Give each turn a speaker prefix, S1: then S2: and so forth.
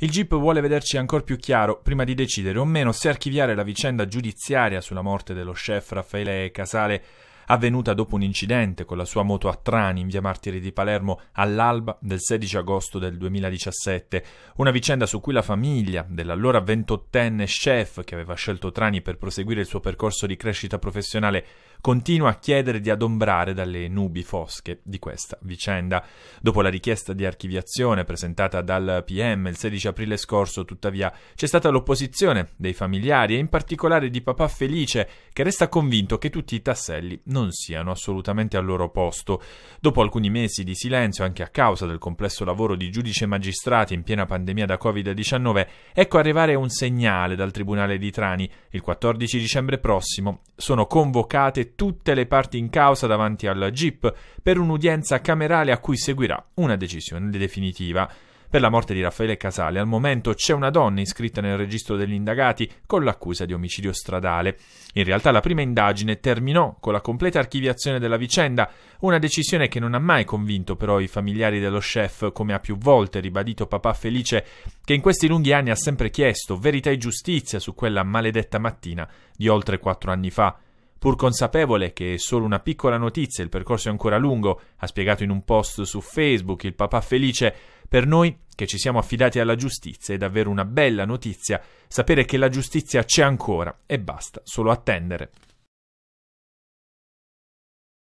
S1: Il GIP vuole vederci ancora più chiaro prima di decidere o meno se archiviare la vicenda giudiziaria sulla morte dello chef Raffaele Casale avvenuta dopo un incidente con la sua moto a Trani in via Martiri di Palermo all'alba del 16 agosto del 2017, una vicenda su cui la famiglia dell'allora ventottenne chef che aveva scelto Trani per proseguire il suo percorso di crescita professionale continua a chiedere di adombrare dalle nubi fosche di questa vicenda. Dopo la richiesta di archiviazione presentata dal PM il 16 aprile scorso, tuttavia, c'è stata l'opposizione dei familiari e in particolare di papà Felice che resta convinto che tutti i tasselli non non siano assolutamente al loro posto. Dopo alcuni mesi di silenzio, anche a causa del complesso lavoro di giudici e magistrati in piena pandemia da Covid-19, ecco arrivare un segnale dal Tribunale di Trani. Il 14 dicembre prossimo sono convocate tutte le parti in causa davanti alla GIP per un'udienza camerale a cui seguirà una decisione definitiva. Per la morte di Raffaele Casale al momento c'è una donna iscritta nel registro degli indagati con l'accusa di omicidio stradale. In realtà la prima indagine terminò con la completa archiviazione della vicenda, una decisione che non ha mai convinto però i familiari dello chef, come ha più volte ribadito papà Felice, che in questi lunghi anni ha sempre chiesto verità e giustizia su quella maledetta mattina di oltre quattro anni fa. Pur consapevole che è solo una piccola notizia, il percorso è ancora lungo, ha spiegato in un post su Facebook il papà felice, per noi che ci siamo affidati alla giustizia è davvero una bella notizia sapere che la giustizia c'è ancora e basta solo attendere.